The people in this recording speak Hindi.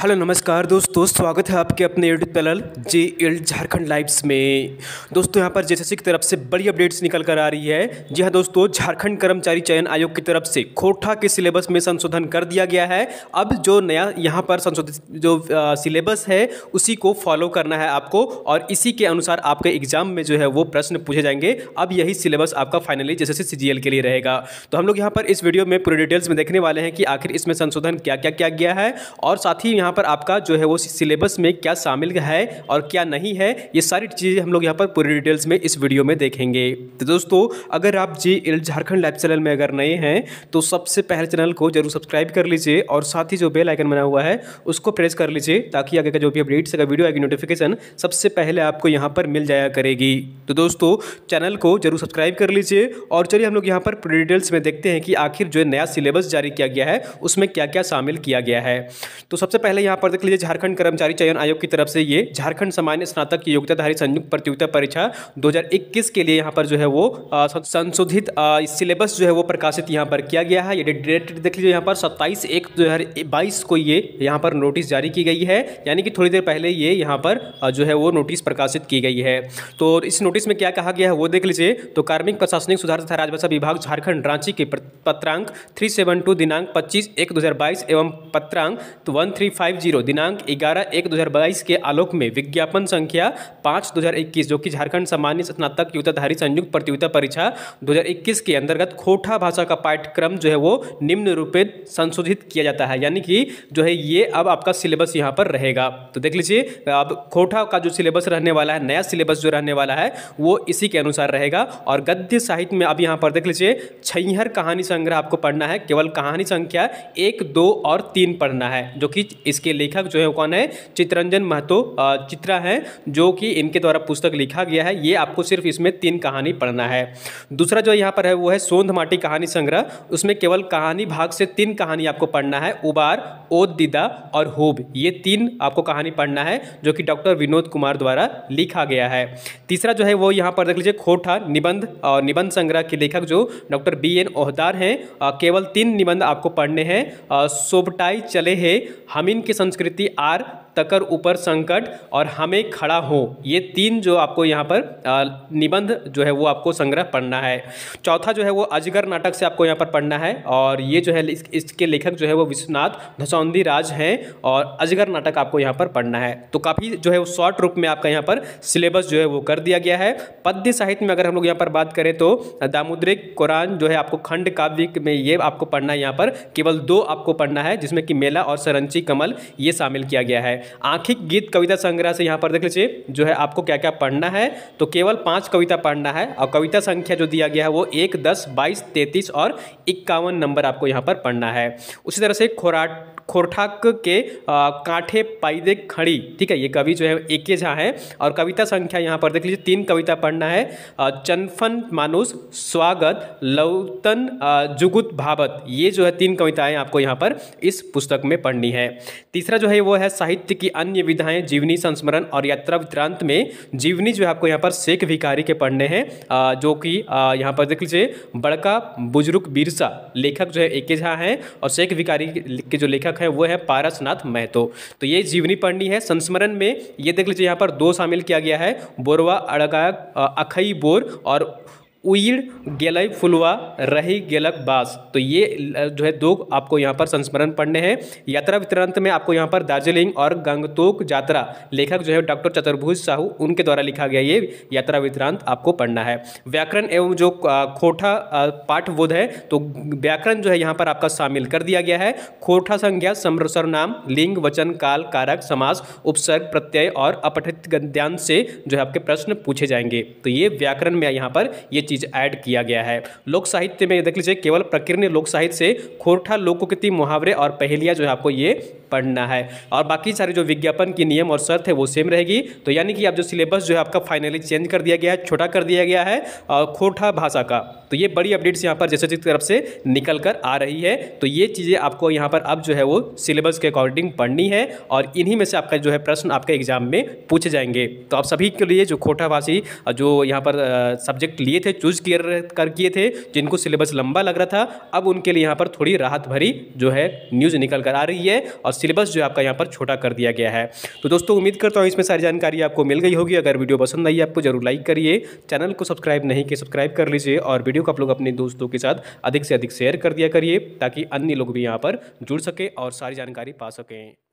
हेलो नमस्कार दोस्तों स्वागत है आपके अपने YouTube channel J L Jharkhand lives में दोस्तों यहां पर जे की तरफ से बड़ी अपडेट्स निकल कर आ रही है जी हाँ दोस्तों झारखंड कर्मचारी चयन आयोग की तरफ से खोटा के सिलेबस में संशोधन कर दिया गया है अब जो नया यहां पर संशोधित जो सिलेबस है उसी को फॉलो करना है आपको और इसी के अनुसार आपके एग्जाम में जो है वो प्रश्न पूछे जाएंगे अब यही सिलेबस आपका फाइनली जैसे सी के लिए रहेगा तो हम लोग यहाँ पर इस वीडियो में पूरे डिटेल्स में देखने वाले हैं कि आखिर इसमें संशोधन क्या क्या किया गया है और साथ ही यहाँ यहाँ पर आपका जो है वो सिलेबस में क्या शामिल है और क्या नहीं है ये सारी चीज़ें हम लोग यहाँ पर पूरी डिटेल्स में इस वीडियो में देखेंगे तो दोस्तों अगर आप G L Jharkhand live channel में अगर नए हैं तो सबसे पहले चैनल को जरूर सब्सक्राइब कर लीजिए और साथ ही जो बेल आइकन बना हुआ है उसको प्रेस कर लीजिए ताकि आगे का जो भी अपडेट्स अगर वीडियो आएगी नोटिफिकेशन सबसे पहले आपको यहाँ पर मिल जाया करेगी तो दोस्तों चैनल को जरूर सब्सक्राइब कर लीजिए और चलिए हम लोग यहाँ पर पूरी डिटेल्स में देखते हैं कि आखिर जो नया सिलेबस जारी किया गया है उसमें क्या क्या शामिल किया गया है तो सबसे पहले यहाँ पर देख लीजिए झारखंड कर्मचारी चयन आयोग की तरफ से ये झारखंड सामान्य स्नातक की योग्यताधारी संयुक्त प्रतियोगिता परीक्षा 2021 के लिए यहाँ पर जो है वो संशोधित सिलेबस जो है वो प्रकाशित यहाँ पर किया गया है ये डेट देख लीजिए यहाँ पर सत्ताईस एक दो को ये यहाँ पर नोटिस जारी की गई है यानी कि थोड़ी देर पहले ये यहाँ पर जो है वो नोटिस प्रकाशित की गई है तो इस नोटिस में क्या कहा गया है वो देख लीजिए तो कार्मिक प्रशासनिक सुधार तथा राजभाषा विभाग झारखंड रांची के पत्रांक थ्री दिनांक पच्चीस एक दो एवं पत्रांक वन थ्री फाइव जीरो दिनांक ग्यारह एक दो हज़ार बाईस के आलोक में विज्ञापन संख्या पाँच दो हज़ार इक्कीस जो कि झारखंड सामान्य स्नातक योग्यताधारी संयुक्त प्रतियोगिता परीक्षा दो हज़ार इक्कीस के अंतर्गत खोटा भाषा का पाठ्यक्रम जो है वो निम्न रूप संशोधित किया जाता है यानी कि जो है ये अब आपका सिलेबस यहाँ पर रहेगा तो देख लीजिए अब खोठा का जो सिलेबस रहने वाला है नया सिलेबस जो रहने वाला है वो इसी के अनुसार रहेगा और गद्य साहित्य में अब यहाँ पर देख लीजिए छैहर कहानी संग्रह आपको पढ़ना है केवल कहानी संख्या एक दो और तीन पढ़ना है जो कि इसके लेखक जो है वो कौन है चित्रंजन महतो चित्रा है जो कि इनके द्वारा पुस्तक लिखा गया है ये आपको सिर्फ इसमें तीन कहानी पढ़ना है दूसरा जो यहाँ पर है वो है सोंध माटी कहानी संग्रह उसमें केवल कहानी भाग से तीन कहानी आपको पढ़ना है उबार ओद दिदा और होब ये तीन आपको कहानी पढ़ना है जो कि डॉक्टर विनोद कुमार द्वारा लिखा गया है तीसरा जो है वो यहाँ पर देख लीजिए खोठा निबंध और निबंध संग्रह के लेखक जो डॉक्टर बी एन ओहदार हैं केवल तीन निबंध आपको पढ़ने हैं सोबटाई चले हैं हमिन नीम की संस्कृति आर तकर ऊपर संकट और हमें खड़ा हो ये तीन जो आपको यहाँ पर निबंध जो है वो आपको संग्रह पढ़ना है चौथा जो है वो अजगर नाटक से आपको यहाँ पर पढ़ना है और ये जो है इस, इसके लेखक जो है वो विश्वनाथ धसौंदी राज हैं और अजगर नाटक आपको यहाँ पर पढ़ना है तो काफ़ी जो है वो शॉर्ट रूप में आपका यहाँ पर सिलेबस जो है वो कर दिया गया है पद्य साहित्य में अगर हम लोग यहाँ पर बात करें तो दामोद्रिक कुरान जो है आपको खंड काव्य में ये आपको पढ़ना है यहाँ पर केवल दो आपको पढ़ना है जिसमें कि मेला और सरंची कमल ये शामिल किया गया है आंखिक गीत कविता संग्रह से यहाँ पर देख लीजिए जो है आपको क्या क्या पढ़ना है तो केवल पांच कविता पढ़ना है और कविता संख्या जो दिया गया है वो एक दस बाईस तैतीस और इक्यावन नंबर आपको यहाँ पर पढ़ना है उसी तरह से खोराट खोरठाक के कांठे पाइदे खड़ी ठीक है ये कवि जो है एक के झा है और कविता संख्या यहाँ पर देख लीजिए तीन कविता पढ़ना है चनफन मानुस स्वागत लौतन जुगुत भावत ये जो है तीन कविताएं आपको यहाँ पर इस पुस्तक में पढ़नी है तीसरा जो है वो है साहित्य की अन्य विधाएं जीवनी संस्मरण और यात्रा वितरांत में जीवनी जो है आपको यहाँ पर शेख भिखारी के पढ़ने हैं जो कि यहाँ पर देख लीजिए बड़का बुजुर्ग बिरसा लेखक जो है एक के झा है और शेख भिखारी के जो लेखक लेखक हैं वो है पारसनाथ महतो तो ये जीवनी पढ़नी है संस्मरण में ये देख लीजिए यहाँ पर दो शामिल किया गया है बोरवा अड़गा अखई बोर और उड़ गेल फुलवा रही गेलक बास तो ये जो है दो आपको यहाँ पर संस्मरण पढ़ने हैं यात्रा वितरंत में आपको यहाँ पर दार्जिलिंग और गंगतोक यात्रा लेखक जो है डॉक्टर चतुर्भुज साहू उनके द्वारा लिखा गया ये यात्रा वितरांत आपको पढ़ना है व्याकरण एवं जो खोठा पाठबोध है तो व्याकरण जो है यहाँ पर आपका शामिल कर दिया गया है खोठा संज्ञा समरसर नाम लिंग वचन काल कारक समास उपसर्ग प्रत्यय और अपठित गद्यांश से जो है आपके प्रश्न पूछे जाएंगे तो ये व्याकरण में यहाँ पर ये चीज़ ऐड किया गया है लोक साहित्य में देख लीजिए केवल प्रकीर्ण लोक साहित्य से खोरठा लोकोक्ति मुहावरे और पहेलियाँ जो है आपको ये पढ़ना है और बाकी सारे जो विज्ञापन की नियम और शर्त है वो सेम रहेगी तो यानी कि आप जो सिलेबस जो है आपका फाइनली चेंज कर दिया गया है छोटा कर दिया गया है और खोटा भाषा का तो ये बड़ी अपडेट्स यहाँ पर जैसे जिस तरफ से निकल कर आ रही है तो ये चीज़ें आपको यहाँ पर अब जो है वो सिलेबस के अकॉर्डिंग पढ़नी है और इन्हीं में से आपका जो है प्रश्न आपके एग्जाम में पूछे जाएंगे तो आप सभी के लिए जो खोटा भाषी जो यहाँ पर सब्जेक्ट लिए थे चूज़ किए कर किए थे जिनको सिलेबस लंबा लग रहा था अब उनके लिए यहाँ पर थोड़ी राहत भरी जो है न्यूज़ निकल कर आ रही है और सिलेबस जो है आपका यहाँ पर छोटा कर दिया गया है तो दोस्तों उम्मीद करता हूँ इसमें सारी जानकारी आपको मिल गई होगी अगर वीडियो पसंद आई आपको जरूर लाइक करिए चैनल को सब्सक्राइब नहीं किया सब्सक्राइब कर लीजिए और वीडियो को आप लोग अपने दोस्तों के साथ अधिक से अधिक शेयर कर दिया करिए ताकि अन्य लोग भी यहाँ पर जुड़ सकें और सारी जानकारी पा सकें